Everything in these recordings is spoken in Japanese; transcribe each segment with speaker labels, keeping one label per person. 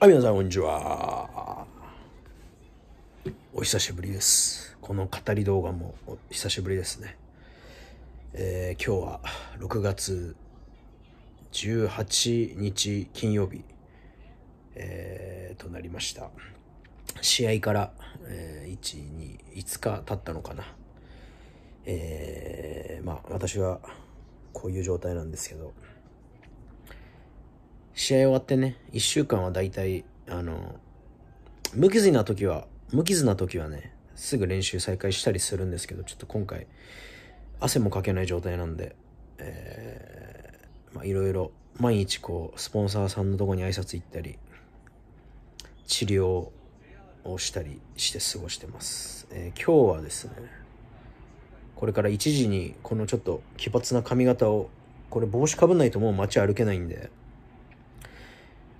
Speaker 1: はい、皆さん、こんにちは。お久しぶりです。この語り動画も久しぶりですね。えー、今日は6月18日金曜日、えー、となりました。試合から、えー、1、2、5日経ったのかな。えー、まあ、私はこういう状態なんですけど、試合終わってね、1週間は大体、あの、無傷な時は、無傷な時はね、すぐ練習再開したりするんですけど、ちょっと今回、汗もかけない状態なんで、えー、まあいろいろ、毎日こう、スポンサーさんのとこに挨拶行ったり、治療をしたりして過ごしてます。えー、今日はですね、これから1時にこのちょっと奇抜な髪型を、これ帽子かぶんないともう街歩けないんで、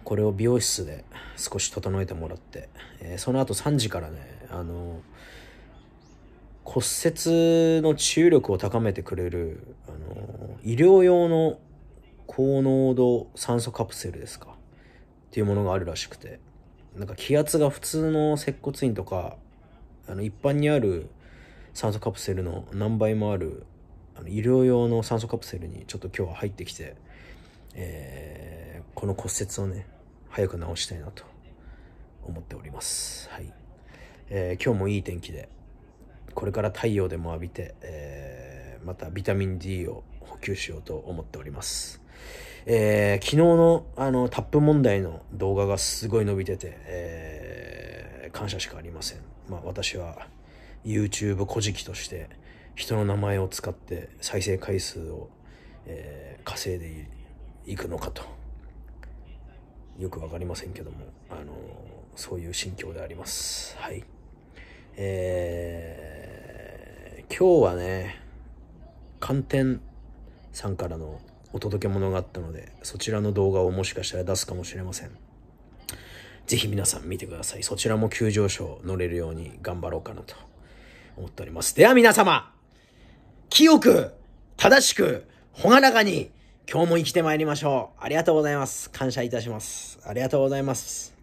Speaker 1: これを美容室で少し整えてもらって、えー、その後3時からね、あの骨折の治癒力を高めてくれる、あの医療用の高濃度酸素カプセルですかっていうものがあるらしくてなんか気圧が普通の接骨院とかあの一般にある酸素カプセルの何倍もあるあの医療用の酸素カプセルにちょっと今日は入ってきて、えー、この骨折をね早く直したいなと思っております。はい。えー、今日もいい天気で、これから太陽でも浴びて、えー、またビタミン D を補給しようと思っております。えー、昨日のあのタップ問題の動画がすごい伸びてて、えー、感謝しかありません。まあ私は YouTube 古事記として人の名前を使って再生回数を、えー、稼いでいくのかと。よく分かりませんけども、あのそういう心境であります。はい。えー、今日はね、寒天さんからのお届け物があったので、そちらの動画をもしかしたら出すかもしれません。ぜひ皆さん見てください。そちらも急上昇乗れるように頑張ろうかなと思っております。では皆様、清く、正しく、ほがらかに、今日も生きてまいりましょう。ありがとうございます。感謝いたします。ありがとうございます。